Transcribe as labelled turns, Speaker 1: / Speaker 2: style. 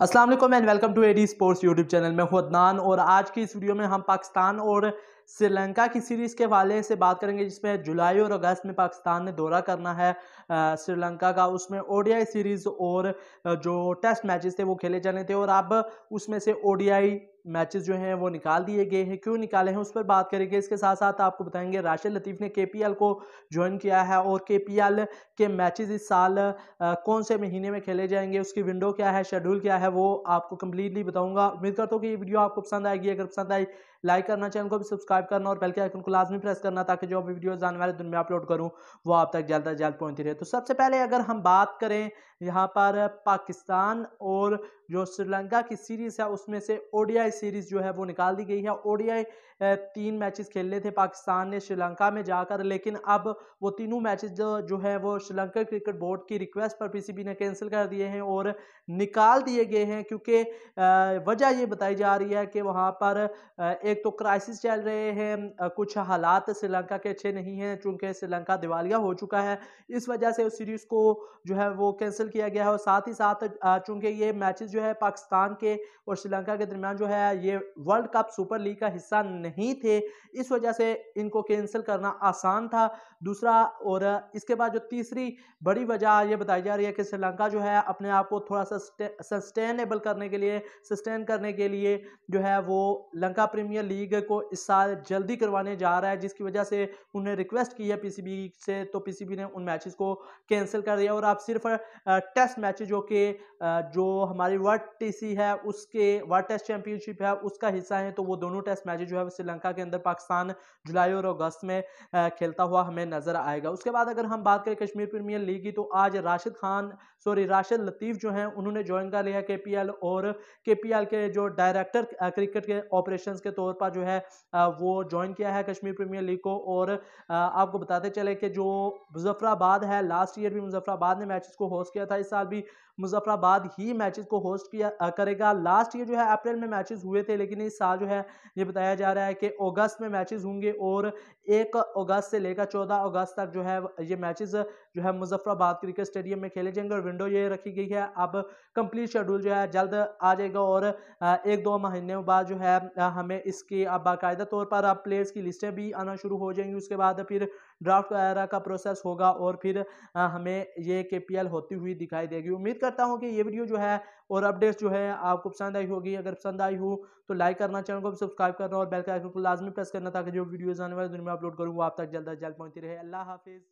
Speaker 1: Aslam and welcome to AD sports YouTube channel में हूँ अदनान और आज की इस वीडियो में हम पाकिस्तान और श्रीलंका की सीरीज़ के हवाले से बात करेंगे जिसमें जुलाई और अगस्त में पाकिस्तान ने दौरा करना है श्रीलंका का उसमें ओडीआई सीरीज़ और जो टेस्ट मैचेस थे वो खेले जाने थे और अब उसमें से ओडीआई मैचेस जो हैं वो निकाल दिए गए हैं क्यों निकाले हैं उस पर बात करेंगे इसके साथ साथ आपको बताएंगे राशिद लतीफ़ ने के को ज्वाइन किया है और के के मैचेस इस साल कौन से महीने में खेले जाएंगे उसकी विंडो क्या है शेड्यूल क्या है वो आपको कम्प्लीटली बताऊंगा उम्मीद करता हूँ कि ये वीडियो आपको पसंद आएगी अगर पसंद आई लाइक करना चैनल को भी सब्सक्राइब करना और बेल के आइकन को लाजमी प्रेस करना ताकि जो भी वीडियोज़ आने वाले दिन में अपलोड करूँ वो आप तक जल्द अज जल्द पहुँचती रहे तो सबसे पहले अगर हम बात करें यहाँ पर पाकिस्तान और जो श्रीलंका की सीरीज़ है उसमें से ओडिया ओडीआई सीरीज जो है वो निकाल दी गई है ओडीआई तीन मैचेस खेलने थे पाकिस्तान ने श्रीलंका में जाकर लेकिन अब वो तीनों मैचेस जो, जो है वो श्रीलंका क्रिकेट बोर्ड की रिक्वेस्ट पर पीसीबी ने कैंसिल कर दिए हैं और निकाल दिए गए हैं क्योंकि वजह ये बताई जा रही है कि वहाँ पर एक तो क्राइसिस चल रहे हैं कुछ हालात श्रीलंका के अच्छे नहीं हैं चूँकि श्रीलंका दिवालिया हो चुका है इस वजह से उस सीरीज़ को जो है वो कैंसिल किया गया है और साथ ही साथ चूँकि ये मैचेस जो है पाकिस्तान के और श्रीलंका के दरमियान जो है है ये वर्ल्ड कप सुपर लीग का हिस्सा नहीं थे इस वजह से इनको कैंसिल करना आसान था दूसरा और इसके बाद जो तीसरी बड़ी वजह ये बताई जा रही है कि श्रीलंका जो है अपने आप को थोड़ा सा सस्टेनेबल करने के लिए सस्टेन करने के लिए जो है वो लंका प्रीमियर लीग को इस साल जल्दी करवाने जा रहा है जिसकी वजह से उन्हें रिक्वेस्ट की है पी से तो पी ने उन मैचेस को कैंसिल कर दिया और आप सिर्फ टेस्ट मैच जो कि जो हमारी वर्ल्ड टी है उसके वर्ल्ड टेस्ट चैंपियनशिप स्टेटशिप है उसका हिस्सा है तो वो दोनों टेस्ट मैच जो है श्रीलंका के अंदर पाकिस्तान जुलाई और अगस्त में खेलता हुआ हमें नजर आएगा उसके बाद अगर हम बात करें कश्मीर प्रीमियर लीग की तो आज राशिद खान सॉरी राशिद लतीफ़ जो है उन्होंने ज्वाइन कर लिया के और के के जो डायरेक्टर क्रिकेट के ऑपरेशन के तौर पर जो है वो ज्वाइन किया है कश्मीर प्रीमियर लीग को और आपको बताते चले कि जो मुजफ्फराबाद है लास्ट ईयर भी मुजफ्फराबाद ने मैचेस को होस्ट किया था इस साल भी मुजफ्फराबाद ही मैचेस को होस्ट किया करेगा लास्ट ईयर जो है अप्रैल में मैचेस मैचेस हुए थे लेकिन इस साल जो है ये बताया जा रहा है कि अगस्त में मैचेस होंगे और एक अगस्त से लेकर चौदह अगस्त तक जो है ये मैचेस जो है मुजफ्फराबाद क्रिकेट स्टेडियम में खेले जाएंगे और विंडो ये रखी गई है अब कंप्लीट शेड्यूल जो है जल्द आ जाएगा और एक दो महीने बाद जो है हमें इसकी अब बाकायदा तौर पर अब प्लेयर्स की लिस्टें भी आना शुरू हो जाएंगी उसके बाद फिर ड्राफ्ट वगैरह का प्रोसेस होगा और फिर हमें ये के होती हुई दिखाई देगी उम्मीद करता हूँ कि ये वीडियो जो है और अपडेट्स जो है आपको पसंद आई होगी अगर पसंद आई हो तो लाइक करना चैनल को सब्सक्राइब करना और बेल का आइकन को लाजमी प्रेस करना ताकि जो वीडियोज़ आने वाले दिन में अपलोड वो आप तक जल्द अज जल्द पहुँचती रहे अल्लाह हाफिज़